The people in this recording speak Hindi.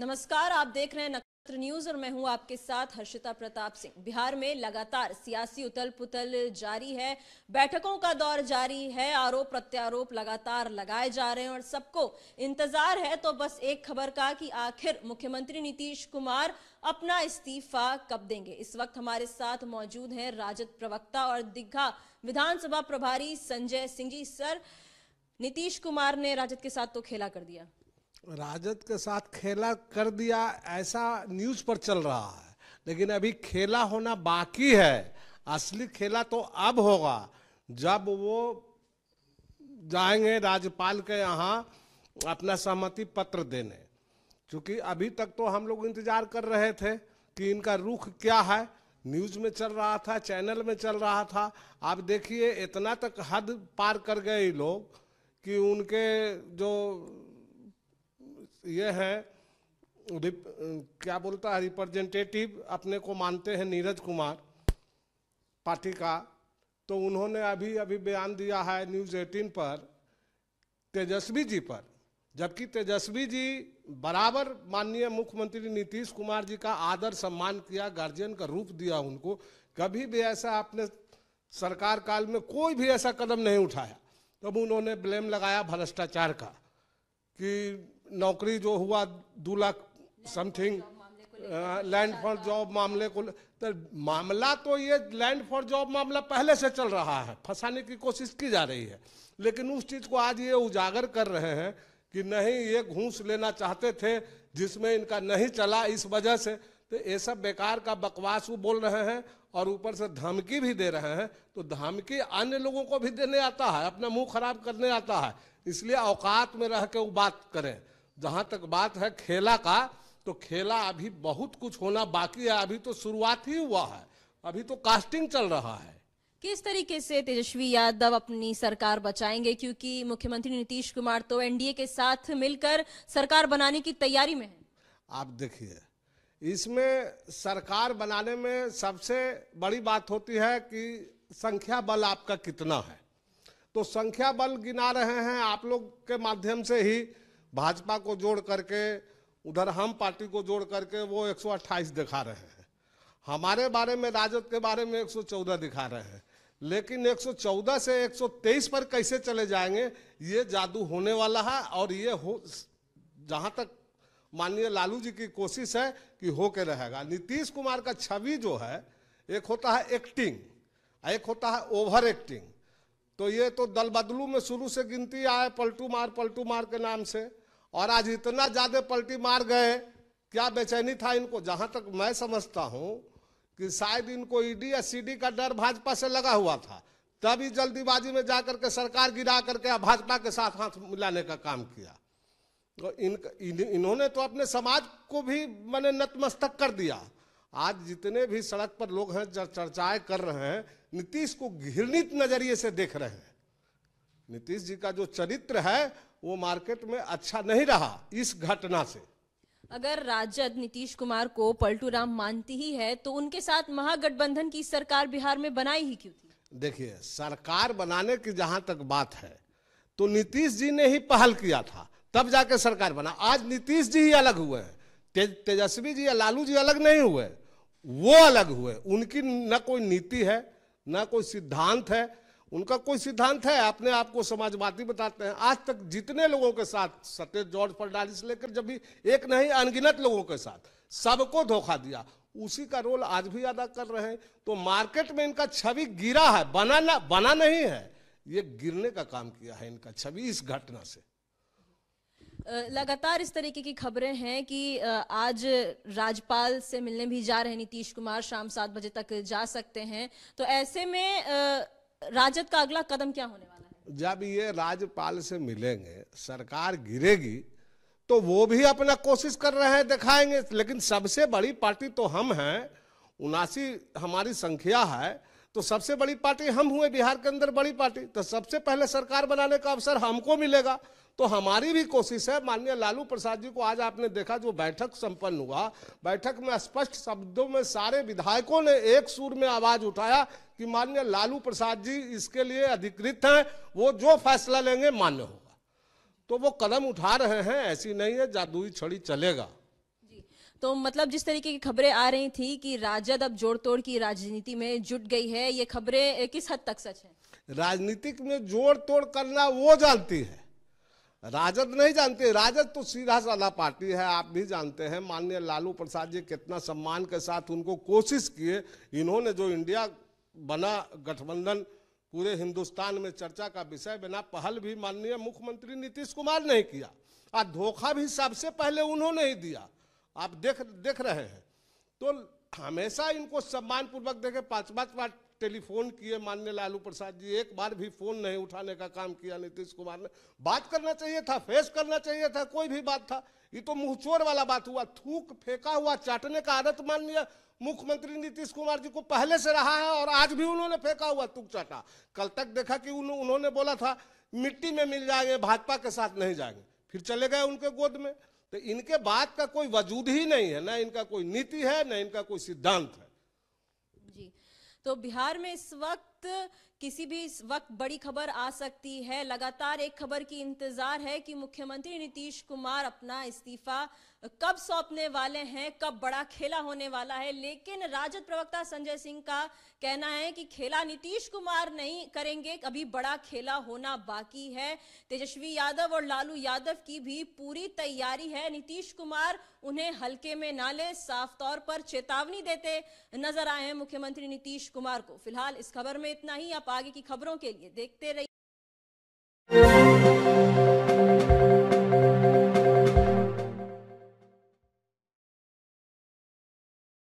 नमस्कार आप देख रहे हैं नक्षत्र न्यूज और मैं हूं आपके साथ हर्षिता प्रताप सिंह बिहार में लगातार सियासी उतल पुतल जारी है बैठकों का दौर जारी है आरोप प्रत्यारोप लगातार लगाए जा रहे हैं और सबको इंतजार है तो बस एक खबर का कि आखिर मुख्यमंत्री नीतीश कुमार अपना इस्तीफा कब देंगे इस वक्त हमारे साथ मौजूद है राजद प्रवक्ता और दिग्घा विधानसभा प्रभारी संजय सिंह जी सर नीतीश कुमार ने राजद के साथ तो खेला कर दिया राजद के साथ खेला कर दिया ऐसा न्यूज पर चल रहा है लेकिन अभी खेला होना बाकी है असली खेला तो अब होगा जब वो जाएंगे राज्यपाल के यहाँ अपना सहमति पत्र देने क्योंकि अभी तक तो हम लोग इंतजार कर रहे थे कि इनका रुख क्या है न्यूज में चल रहा था चैनल में चल रहा था आप देखिए इतना तक हद पार कर गए लोग कि उनके जो ये है क्या बोलता है रिप्रेजेंटेटिव अपने को मानते हैं नीरज कुमार पार्टी का तो उन्होंने अभी अभी बयान दिया है न्यूज़ एटीन पर तेजस्वी जी पर जबकि तेजस्वी जी बराबर माननीय मुख्यमंत्री नीतीश कुमार जी का आदर सम्मान किया गार्जियन का रूप दिया उनको कभी भी ऐसा आपने सरकार काल में कोई भी ऐसा कदम नहीं उठाया तब उन्होंने ब्लेम लगाया भ्रष्टाचार का कि नौकरी जो हुआ दो lakh something land for job मामले को तो मामला तो ये लैंड फॉर जॉब मामला पहले से चल रहा है फंसाने की कोशिश की जा रही है लेकिन उस चीज़ को आज ये उजागर कर रहे हैं कि नहीं ये घूस लेना चाहते थे जिसमें इनका नहीं चला इस वजह से तो ये सब बेकार का बकवास वो बोल रहे हैं और ऊपर से धमकी भी दे रहे हैं तो धमकी अन्य लोगों को भी देने आता है अपना मुंह खराब करने आता है इसलिए औकात में रह के वो बात करें जहाँ तक बात है खेला का तो खेला अभी बहुत कुछ होना बाकी है अभी तो शुरुआत ही हुआ है अभी तो कास्टिंग चल रहा है किस तरीके से तेजस्वी यादव अपनी सरकार बचाएंगे क्योंकि मुख्यमंत्री नीतीश कुमार तो एनडीए के साथ मिलकर सरकार बनाने की तैयारी में है आप देखिए इसमें सरकार बनाने में सबसे बड़ी बात होती है कि संख्या बल आपका कितना है तो संख्या बल गिना रहे हैं आप लोग के माध्यम से ही भाजपा को जोड़ करके उधर हम पार्टी को जोड़ करके वो 128 दिखा रहे हैं हमारे बारे में राजद के बारे में 114 दिखा रहे हैं लेकिन 114 से 123 पर कैसे चले जाएंगे ये जादू होने वाला है और ये हो जहाँ तक माननीय लालू जी की कोशिश है कि हो के रहेगा नीतीश कुमार का छवि जो है एक होता है एक्टिंग एक होता है ओवर एक्टिंग तो ये तो दल बदलू में शुरू से गिनती आए पलटू मार पलटू मार के नाम से और आज इतना ज़्यादा पलटी मार गए क्या बेचैनी था इनको जहाँ तक मैं समझता हूँ कि शायद इनको ईडी e या सीडी का डर भाजपा से लगा हुआ था तभी जल्दीबाजी में जाकर के सरकार गिरा करके भाजपा के साथ हाथ मिलाने का काम किया तो इन, इन इन्होंने तो अपने समाज को भी मैंने नतमस्तक कर दिया आज जितने भी सड़क पर लोग हैं चर्चाएं कर रहे हैं नीतीश को घृणित नजरिए से देख रहे हैं नीतीश जी का जो चरित्र है वो मार्केट में अच्छा नहीं रहा इस घटना से अगर राजद नीतीश कुमार को पलटू राम मानती ही है तो उनके साथ महागठबंधन की सरकार बिहार में बनाई ही क्यों थी देखिए सरकार बनाने की जहां तक बात है तो नीतीश जी ने ही पहल किया था तब जाके सरकार बना आज नीतीश जी ही अलग हुए हैं ते, तेजस्वी जी या लालू जी अलग नहीं हुए वो अलग हुए उनकी न कोई नीति है न कोई सिद्धांत है उनका कोई सिद्धांत है अपने आप को समाजवादी बताते हैं आज तक जितने लोगों के साथ सत्य जॉर्ज फर्नाडिस लेकर जब भी एक नहीं अनगिनत लोगों के साथ सबको धोखा दिया उसी का रोल आज भी अदा कर रहे हैं तो मार्केट में इनका छवि गिरा है बना ना बना नहीं है ये गिरने का काम किया है इनका छवि इस घटना से लगातार इस तरीके की खबरें हैं कि आज राज्यपाल से मिलने भी जा रहे नीतीश कुमार शाम सात बजे तक जा सकते हैं तो ऐसे में राजद का अगला कदम क्या होने वाला है जब ये राज्यपाल से मिलेंगे सरकार गिरेगी तो वो भी अपना कोशिश कर रहे हैं दिखाएंगे लेकिन सबसे बड़ी पार्टी तो हम हैं उनासी हमारी संख्या है तो सबसे बड़ी पार्टी हम हुए बिहार के अंदर बड़ी पार्टी तो सबसे पहले सरकार बनाने का अवसर हमको मिलेगा तो हमारी भी कोशिश है माननीय लालू प्रसाद जी को आज आपने देखा जो बैठक संपन्न हुआ बैठक में स्पष्ट शब्दों में सारे विधायकों ने एक सुर में आवाज उठाया कि माननीय लालू प्रसाद जी इसके लिए अधिकृत हैं वो जो फैसला लेंगे मान्य होगा तो वो कदम उठा रहे हैं ऐसी नहीं है जादुई छड़ी चलेगा तो मतलब जिस तरीके की खबरें आ रही थी कि राजद अब जोड़ तोड़ की राजनीति में जुट गई है ये खबरें किस हद तक सच है राजनीतिक में जोड़ तोड़ करना वो जानती है राजद नहीं जानते राजद तो सीधा साधा पार्टी है आप भी जानते हैं माननीय लालू प्रसाद जी कितना सम्मान के साथ उनको कोशिश किए इन्होंने जो इंडिया बना गठबंधन पूरे हिंदुस्तान में चर्चा का विषय बना पहल भी माननीय मुख्यमंत्री नीतीश कुमार ने किया और धोखा भी सबसे पहले उन्होंने ही दिया आप देख देख रहे हैं तो हमेशा इनको सम्मानपूर्वक देखे पांच पांच बार टेलीफोन किए मान्य लालू प्रसाद जी एक बार भी फोन नहीं उठाने का काम किया नीतीश कुमार ने बात करना चाहिए था फेस करना चाहिए था कोई भी बात था ये तो मुंहचोर वाला बात हुआ थूक फेंका हुआ चाटने का आदत माननीय मुख्यमंत्री नीतीश कुमार जी को पहले से रहा है और आज भी उन्होंने फेंका हुआ थूक चाटा कल तक देखा कि उन, उन्होंने बोला था मिट्टी में मिल जाएंगे भाजपा के साथ नहीं जाएंगे फिर चले गए उनके गोद में तो इनके बात का कोई वजूद ही नहीं है ना इनका कोई नीति है ना इनका कोई सिद्धांत है जी तो बिहार में इस वक्त वक्त किसी भी वक्त बड़ी खबर आ सकती है लगातार एक खबर की इंतजार है कि मुख्यमंत्री नीतीश कुमार अपना इस्तीफा कब सौंपने वाले हैं कब बड़ा खेला होने वाला है लेकिन राजद प्रवक्ता संजय सिंह का कहना है कि खेला नीतीश कुमार नहीं करेंगे अभी बड़ा खेला होना बाकी है तेजस्वी यादव और लालू यादव की भी पूरी तैयारी है नीतीश कुमार उन्हें हल्के में ना ले साफ तौर पर चेतावनी देते नजर आए हैं मुख्यमंत्री नीतीश कुमार को फिलहाल इस खबर में इतना ही आप आगे की खबरों के लिए देखते रहिए